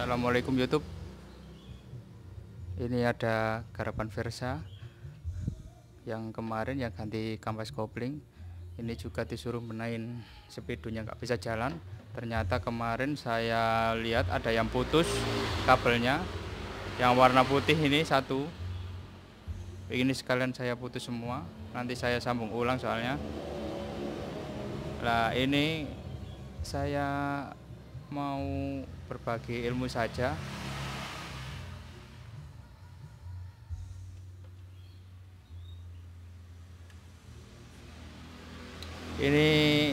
Assalamualaikum YouTube. Ini ada garapan Versa yang kemarin yang ganti kampas kopling. Ini juga disuruh menain sepedunya nggak bisa jalan. Ternyata kemarin saya lihat ada yang putus kabelnya. Yang warna putih ini satu. Ini sekalian saya putus semua. Nanti saya sambung ulang soalnya. Nah ini saya mau berbagi ilmu saja ini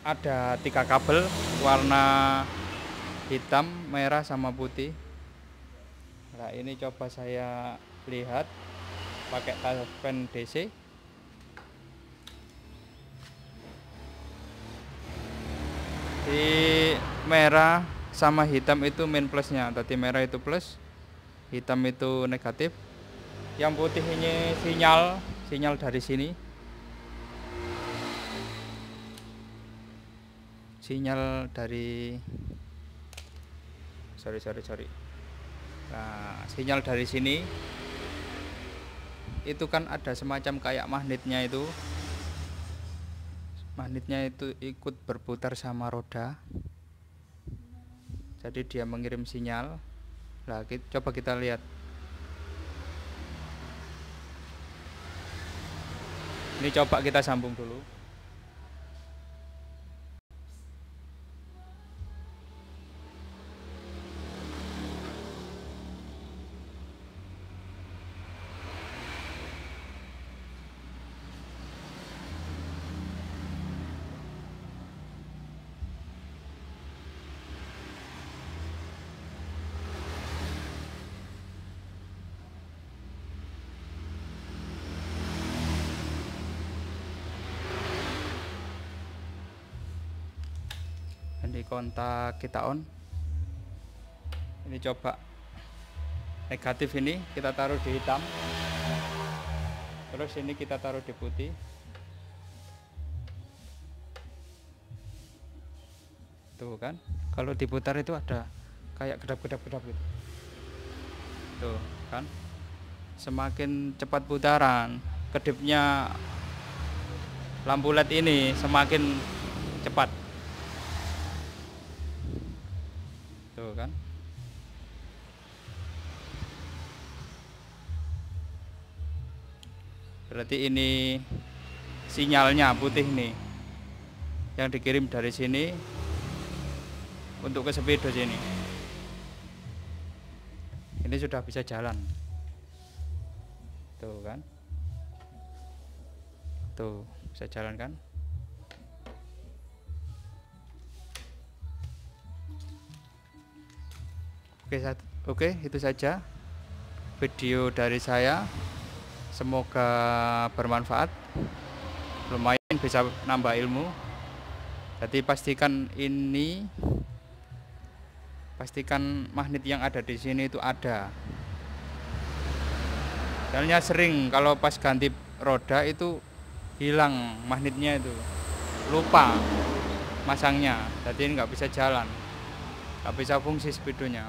ada tiga kabel warna hitam merah sama putih nah ini coba saya lihat pakai pen DC di merah sama hitam itu min plusnya tadi merah itu plus hitam itu negatif yang putih ini sinyal sinyal dari sini sinyal dari sorry sorry sorry nah sinyal dari sini itu kan ada semacam kayak magnetnya itu magnetnya itu ikut berputar sama roda jadi dia mengirim sinyal nah kita, coba kita lihat ini coba kita sambung dulu di kontak kita on ini coba negatif ini kita taruh di hitam terus ini kita taruh di putih tuh kan kalau diputar itu ada kayak kedap-kedap-kedap gitu tuh kan semakin cepat putaran kedipnya lampu led ini semakin cepat tuh gitu kan berarti ini sinyalnya putih nih yang dikirim dari sini untuk ke sepeda sini ini sudah bisa jalan tuh kan tuh bisa jalan kan Oke, oke itu saja video dari saya. Semoga bermanfaat. Lumayan bisa nambah ilmu. Jadi pastikan ini pastikan magnet yang ada di sini itu ada. Soalnya sering kalau pas ganti roda itu hilang magnetnya itu. Lupa masangnya, jadi nggak bisa jalan. Nggak bisa fungsi speedonya.